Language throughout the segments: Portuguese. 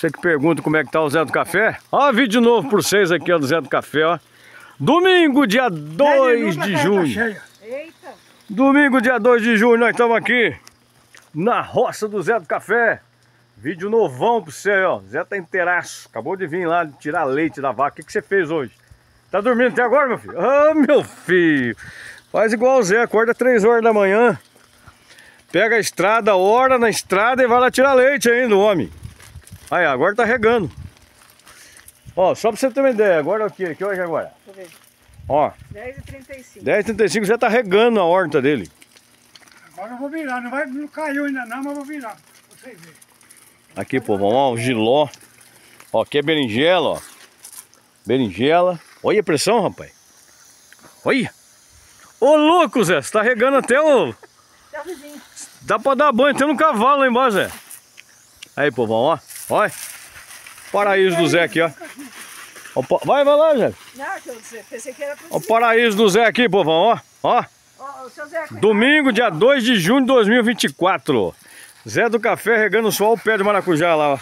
Você que pergunta como é que tá o Zé do Café. Ó, vídeo novo pra vocês aqui, ó, do Zé do Café, ó. Domingo, dia 2 de junho. Eita. Domingo, dia 2 de junho, nós estamos aqui na roça do Zé do Café. Vídeo novão pra você, ó. Zé tá inteiraço. Acabou de vir lá tirar leite da vaca. O que, que você fez hoje? Tá dormindo até agora, meu filho? Ah, oh, meu filho! Faz igual o Zé, acorda 3 horas da manhã, pega a estrada, ora na estrada e vai lá tirar leite ainda, homem. Aí, agora tá regando. Ó, só pra você ter uma ideia, agora é o que? Que hoje é agora? Deixa eu ver. Ó. 10h35. 10h35 já tá regando a horta dele. Agora eu vou virar, não, vai, não caiu ainda não, mas vou virar. Vocês verem. Aqui, pô, vamos lá, o giló. Ó, aqui é berinjela, ó. Berinjela. Olha a pressão, rapaz. Olha. Ô, louco, Zé, você tá regando até o... Tá Dá pra dar banho até no cavalo lá embaixo, Zé. Aí, povão, ó. Olha. Paraíso do Zé aqui, ó. Vai, vai lá, Zé. O paraíso do Zé aqui, povão, ó. Ó. Domingo, dia 2 de junho de 2024. Zé do Café regando só o pé de maracujá lá, ó.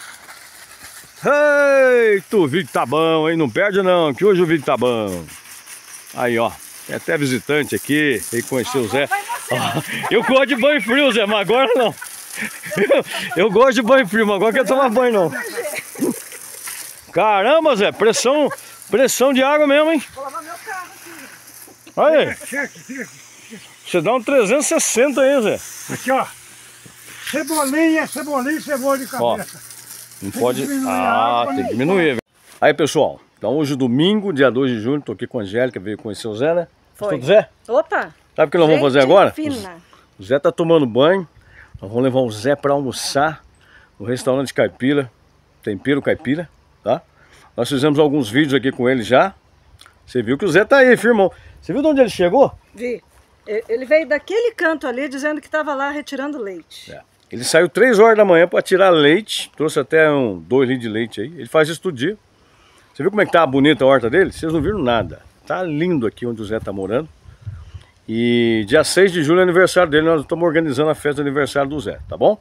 Eita, o vídeo tá bom, hein? Não perde não, que hoje o vídeo tá bom. Aí, ó. Tem é até visitante aqui, e conheceu o Zé. Eu corro de banho frio, Zé, mas agora não eu gosto de banho frio, mas agora quer tomar banho não. Caramba, Zé, pressão, pressão de água mesmo, hein? Vou lavar meu carro aqui. Olha aí. Você dá um 360 aí, Zé. Aqui, ó. Cebolinha, cebolinha, cebola de cabeça. Ó, não tem pode... Ah, água, tem que né? diminuir. Velho. Aí, pessoal. Então, hoje é domingo, dia 2 de junho, tô aqui com a Angélica, veio conhecer o Zé, né? Foi. Tudo Zé? Opa. Sabe o que nós vamos fazer agora? Fina. O Zé tá tomando banho. Nós vamos levar o Zé para almoçar no restaurante Caipira, Tempero Caipira, tá? Nós fizemos alguns vídeos aqui com ele já. Você viu que o Zé tá aí, firmão. Você viu de onde ele chegou? Vi. Ele veio daquele canto ali dizendo que estava lá retirando leite. É. Ele saiu 3 horas da manhã para tirar leite. Trouxe até um dois litros de leite aí. Ele faz isso todo dia. Você viu como é que tá bonita a horta dele? Vocês não viram nada. Tá lindo aqui onde o Zé tá morando. E dia 6 de julho é aniversário dele, nós estamos organizando a festa de aniversário do Zé, tá bom?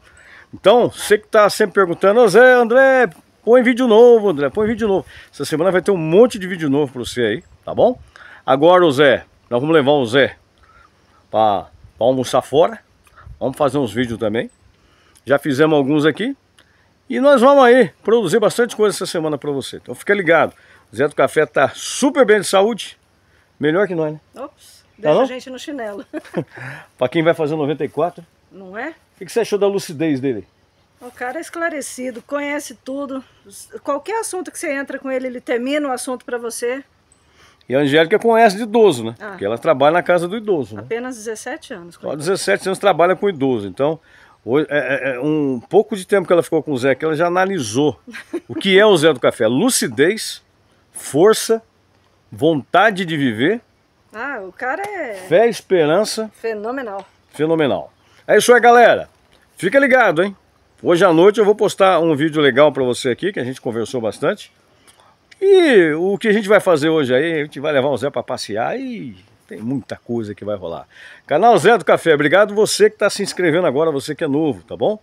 Então, você que está sempre perguntando, oh, Zé, André, põe vídeo novo, André, põe vídeo novo. Essa semana vai ter um monte de vídeo novo para você aí, tá bom? Agora o Zé, nós vamos levar o Zé para almoçar fora, vamos fazer uns vídeos também. Já fizemos alguns aqui. E nós vamos aí produzir bastante coisa essa semana para você. Então fica ligado. O Zé do Café tá super bem de saúde. Melhor que nós, né? Ops. Tá Deixa tá a gente no chinelo. para quem vai fazer 94. Não é? O que você achou da lucidez dele? O cara é esclarecido, conhece tudo. Qualquer assunto que você entra com ele, ele termina o assunto para você. E a Angélica conhece de idoso, né? Ah. Porque ela trabalha na casa do idoso. Né? Apenas 17 anos. Só 17 anos trabalha com idoso. Então, hoje, é, é, é, um pouco de tempo que ela ficou com o Zé, que ela já analisou o que é o Zé do Café. Lucidez, força, vontade de viver ah, o cara é. Fé e esperança. Fenomenal. Fenomenal. É isso aí, galera. Fica ligado, hein? Hoje à noite eu vou postar um vídeo legal para você aqui, que a gente conversou bastante. E o que a gente vai fazer hoje aí, a gente vai levar o Zé para passear e tem muita coisa que vai rolar. Canal Zé do Café, obrigado você que está se inscrevendo agora, você que é novo, tá bom?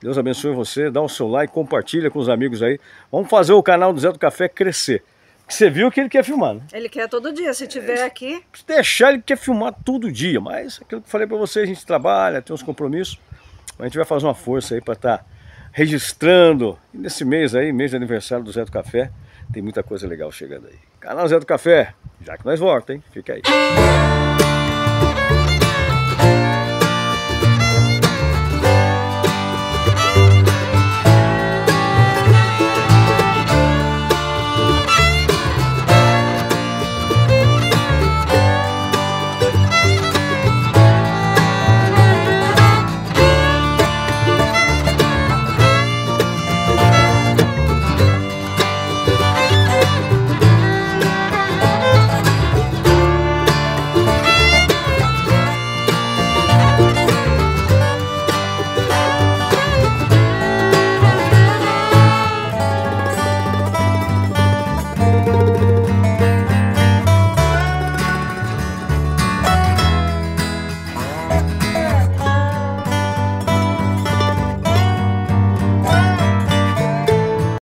Deus abençoe você, dá o seu like, compartilha com os amigos aí. Vamos fazer o canal do Zé do Café crescer. Você viu que ele quer filmar, né? Ele quer todo dia, se tiver é, aqui. Se deixar, ele quer filmar todo dia, mas aquilo que eu falei para você, a gente trabalha, tem uns compromissos, a gente vai fazer uma força aí para estar tá registrando. E nesse mês aí, mês de aniversário do Zé do Café, tem muita coisa legal chegando aí. Canal Zé do Café, já que nós volta, hein? Fica aí.